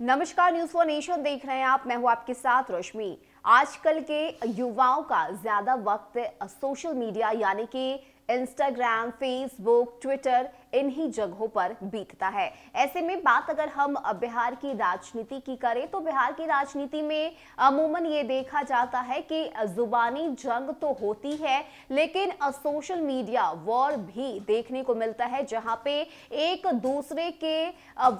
नमस्कार news for nation देख रहे हैं आप मैं हूं आपके साथ रश्मि आजकल के युवाओं का ज्यादा वक्त सोशल मीडिया यानी कि इंस्टाग्राम फेसबुक ट्विटर इन्हीं जगहों पर बीतता है ऐसे में बात अगर हम बिहार की राजनीति की करें तो बिहार की राजनीति में अमूमन ये देखा जाता है कि जुबानी जंग तो होती है लेकिन सोशल मीडिया वॉर भी देखने को मिलता है जहां पे एक दूसरे के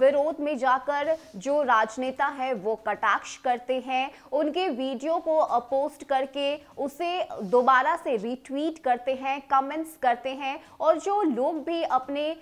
विरोध में जाकर जो राजनेता है वो कटाक्ष करते हैं उनके वीडियो को पोस्ट करके उसे दोबारा से रिट्वीट करते हैं कमेंट्स करते हैं और जो लोग भी अपने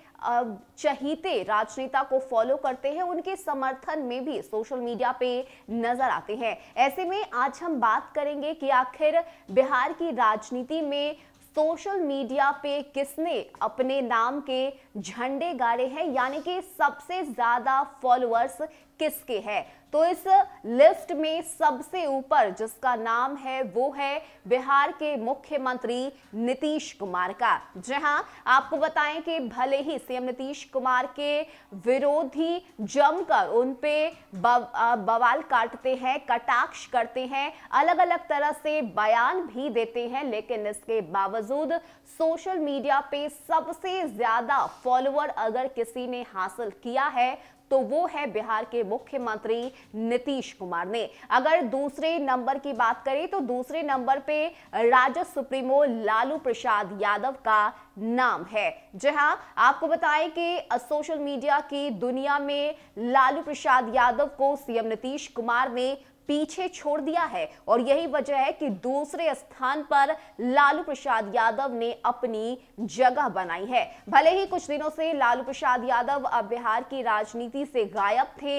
चहीते राजनेता को फॉलो करते हैं उनके समर्थन में भी सोशल मीडिया पे नजर आते हैं ऐसे में आज हम बात करेंगे कि आखिर बिहार की राजनीति में सोशल मीडिया पे किसने अपने नाम के झंडे गाड़े हैं यानी कि सबसे ज्यादा फॉलोअर्स किसके हैं तो इस लिस्ट में सबसे ऊपर जिसका नाम है वो है बिहार के मुख्यमंत्री नीतीश कुमार का जहां आपको बताएं कि भले ही सीएम नीतीश कुमार के विरोधी जमकर उन पे बव, बवाल काटते हैं कटाक्ष करते हैं अलग अलग तरह से बयान भी देते हैं लेकिन इसके बावजूद सोशल मीडिया पे सबसे ज्यादा फॉलोअर अगर किसी ने हासिल किया है तो वो है बिहार के मुख्यमंत्री नीतीश कुमार ने अगर दूसरे नंबर की बात करें तो दूसरे नंबर पे राजद सुप्रीमो लालू प्रसाद यादव का नाम है जहां आपको बताएं कि सोशल मीडिया की दुनिया में लालू प्रसाद यादव को सीएम नीतीश कुमार ने पीछे छोड़ दिया है और यही वजह है कि दूसरे स्थान पर लालू प्रसाद यादव ने अपनी जगह बनाई है भले ही कुछ दिनों से लालू प्रसाद यादव अब बिहार की राजनीति से गायब थे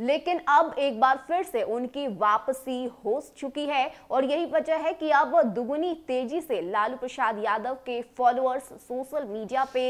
लेकिन अब एक बार फिर से उनकी वापसी हो चुकी है और यही वजह है कि अब दुगुनी तेजी से लालू प्रसाद यादव के फॉलोअर्स सोशल मीडिया पे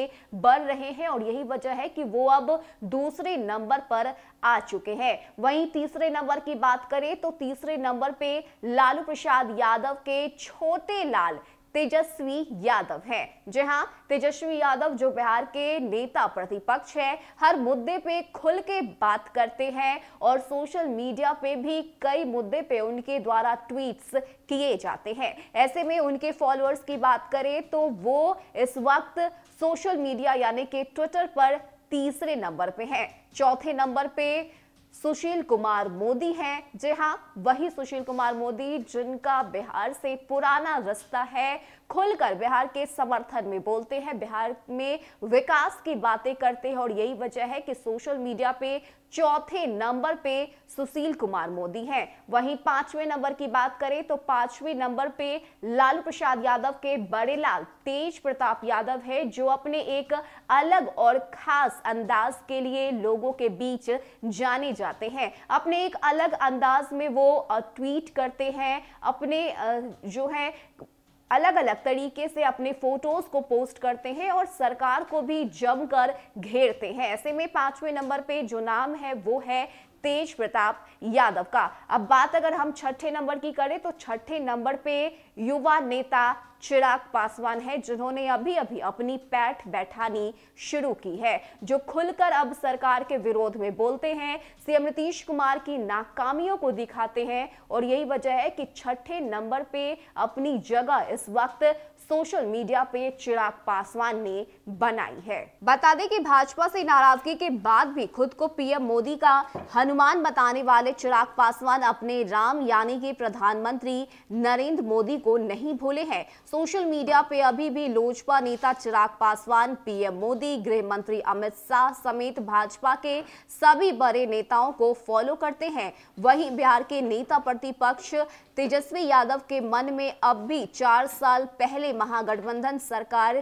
बढ़ रहे हैं और यही वजह है कि वो अब दूसरे नंबर पर आ चुके हैं वहीं तीसरे नंबर की बात करें तो तीसरे नंबर पे लालू प्रसाद यादव के छोटे लाल तेजस्वी यादव हैं जी हाँ तेजस्वी यादव जो बिहार के नेता प्रतिपक्ष है हर मुद्दे पे खुल के बात करते हैं और सोशल मीडिया पे भी कई मुद्दे पे उनके द्वारा ट्वीट्स किए जाते हैं ऐसे में उनके फॉलोअर्स की बात करें तो वो इस वक्त सोशल मीडिया यानी कि ट्विटर पर तीसरे नंबर पे हैं चौथे नंबर पे सुशील कुमार मोदी हैं जी हाँ वही सुशील कुमार मोदी जिनका बिहार से पुराना रिश्ता है खुलकर बिहार के समर्थन में बोलते हैं बिहार में विकास की बातें करते हैं और यही वजह है कि सोशल मीडिया पे चौथे नंबर पे सुशील कुमार मोदी हैं वहीं पांचवें नंबर की बात करें तो पांचवें नंबर पे लालू प्रसाद यादव के बड़े लाल तेज प्रताप यादव है जो अपने एक अलग और खास अंदाज के लिए लोगों के बीच जाने जाते हैं अपने एक अलग अंदाज में वो ट्वीट करते हैं अपने जो है अलग अलग तरीके से अपने फोटोज को पोस्ट करते हैं और सरकार को भी जमकर घेरते हैं ऐसे में पांचवें नंबर पे जो नाम है वो है तेज प्रताप यादव का अब बात अगर हम छठे नंबर की करें तो छठे नंबर पे युवा नेता चिराग पासवान है जिन्होंने अभी अभी अपनी पैठ बैठानी शुरू की है जो खुलकर अब सरकार के विरोध में बोलते हैं सीएम नीतीश कुमार की नाकामियों को दिखाते हैं और यही वजह है कि छठे नंबर पे अपनी जगह इस वक्त सोशल मीडिया पे चिराग पासवान ने बनाई है बता दें कि भाजपा से नाराजगी के बाद भी खुद को पीएम मोदी का हनुमान बताने वाले चिराग पासवान अपने राम यानी कि प्रधानमंत्री नरेंद्र मोदी को नहीं भूले हैं सोशल मीडिया पे अभी भी लोजपा नेता चिराग पासवान पीएम मोदी गृह मंत्री अमित शाह समेत भाजपा के सभी बड़े नेताओं को फॉलो करते हैं वहीं बिहार के नेता प्रतिपक्ष तेजस्वी यादव के मन में अब भी चार साल पहले महागठबंधन सरकार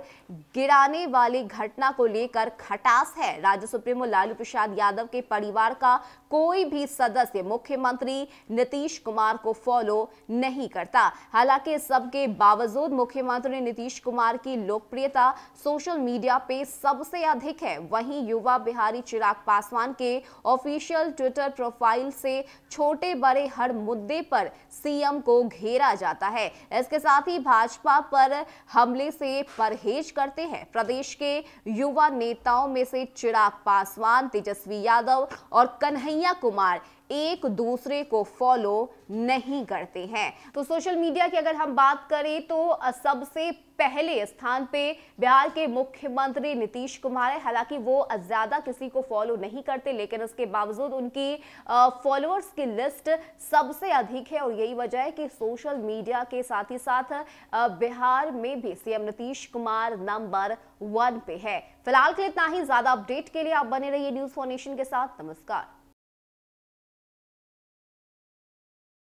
गिराने वाली घटना को लेकर खटास है राज्य सुप्रीमो लालू प्रसाद यादव के परिवार का कोई भी सदस्य मुख्यमंत्री नीतीश कुमार को फॉलो नहीं करता हालांकि सबके बावजूद मुख्यमंत्री नीतीश कुमार की लोकप्रियता सोशल मीडिया पे सबसे अधिक है वहीं युवा बिहारी चिराग पासवान के ऑफिशियल ट्विटर प्रोफाइल से छोटे बड़े हर मुद्दे पर सीएम सीएम को घेरा जाता है इसके साथ ही भाजपा पर हमले से परहेज करते हैं प्रदेश के युवा नेताओं में से चिराग पासवान तेजस्वी यादव और कन्हैया कुमार एक दूसरे को फॉलो नहीं करते हैं तो सोशल मीडिया की अगर हम बात करें तो सबसे पहले स्थान पे बिहार के मुख्यमंत्री नीतीश कुमार है हालांकि वो ज़्यादा किसी को फॉलो नहीं करते लेकिन उसके बावजूद उनकी फॉलोअर्स की लिस्ट सबसे अधिक है और यही वजह है कि सोशल मीडिया के साथ ही साथ बिहार में भी CM Nitish Kumar number one पे है फिलहाल के लिए इतना ही ज़्यादा अपडेट के लिए आप बने रहिए न्यूज़ फॉर नेशन के साथ नमस्कार